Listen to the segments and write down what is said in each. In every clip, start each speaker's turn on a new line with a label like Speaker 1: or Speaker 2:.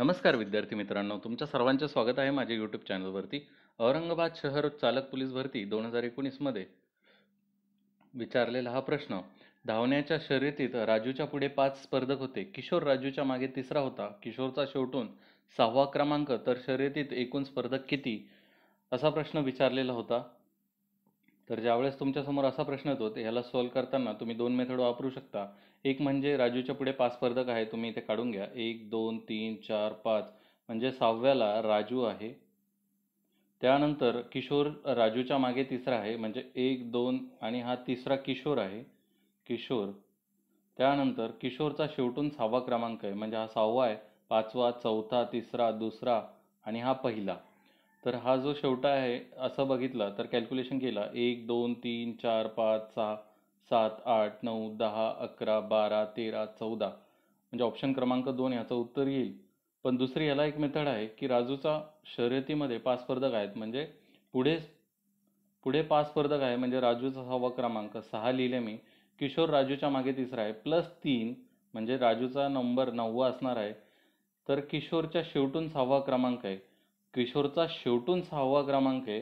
Speaker 1: नमस्कार विद्यार्थी मित्रांनो तुमच्या सर्वांचे स्वागत आहे माझ्या यूट्यूब चॅनलवरती औरंगाबाद शहर चालक पोलीस भरती दोन हजार एकोणीसमध्ये विचारलेला हा प्रश्न धावण्याच्या शर्यतीत राजूच्या पुढे पाच स्पर्धक होते किशोर राजूच्या मागे तिसरा होता किशोरचा शेवटून सहावा क्रमांक तर शर्यतीत एकूण स्पर्धक किती असा प्रश्न विचारलेला होता तर ज्यावेळेस तुमच्यासमोर असा प्रश्न येतो ह्याला सॉल्व करताना तुम्ही दोन मेथड वापरू शकता एक म्हणजे राजूच्या पुढे पाच स्पर्धक आहे तुम्ही इथे काढून घ्या एक दोन तीन चार पाच म्हणजे सहाव्याला राजू आहे त्यानंतर किशोर राजूच्या मागे तिसरा आहे म्हणजे एक दोन आणि हा तिसरा किशोर आहे किशोर त्यानंतर किशोरचा शेवटून सहावा क्रमांक आहे म्हणजे हा सहावा आहे पाचवा चौथा तिसरा दुसरा आणि हा पहिला तर हा जो शेवटा आहे असं बघितला तर कॅल्क्युलेशन केला एक दोन तीन चार पाच सहा सात आठ नऊ दहा अकरा बारा तेरा चौदा म्हणजे ऑप्शन क्रमांक दोन याचं उत्तर येईल पण दुसरी याला एक मेथड आहे की राजूचा शर्यतीमध्ये पाच स्पर्धक आहेत म्हणजे पुढे पुढे पाच स्पर्धक आहे म्हणजे राजूचा सहावा क्रमांक सहा लिहिले मी किशोर राजूच्या मागे तिसरा आहे प्लस तीन म्हणजे राजूचा नंबर नववा असणार आहे तर किशोरच्या शेवटून सहावा क्रमांक आहे किशोरचा शेवटून सहावा क्रमांक आहे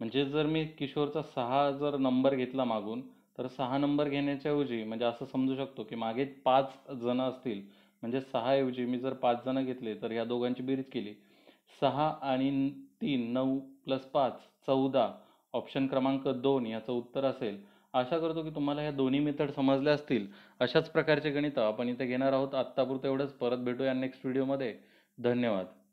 Speaker 1: म्हणजे जर मी किशोरचा सहा जर नंबर घेतला मागून तर सहा नंबर घेण्याच्याऐवजी म्हणजे असं समजू शकतो की मागे पाच जण असतील म्हणजे सहाऐवजी मी जर पाच जण घेतले तर ह्या दोघांची बेरीज केली सहा आणि तीन नऊ प्लस पाच चौदा ऑप्शन क्रमांक दोन याचं उत्तर असेल आशा करतो की तुम्हाला ह्या दोन्ही मेथड समजल्या असतील अशाच प्रकारचे गणित आपण इथे घेणार आहोत आत्तापुरतं एवढंच परत भेटूया नेक्स्ट व्हिडिओमध्ये धन्यवाद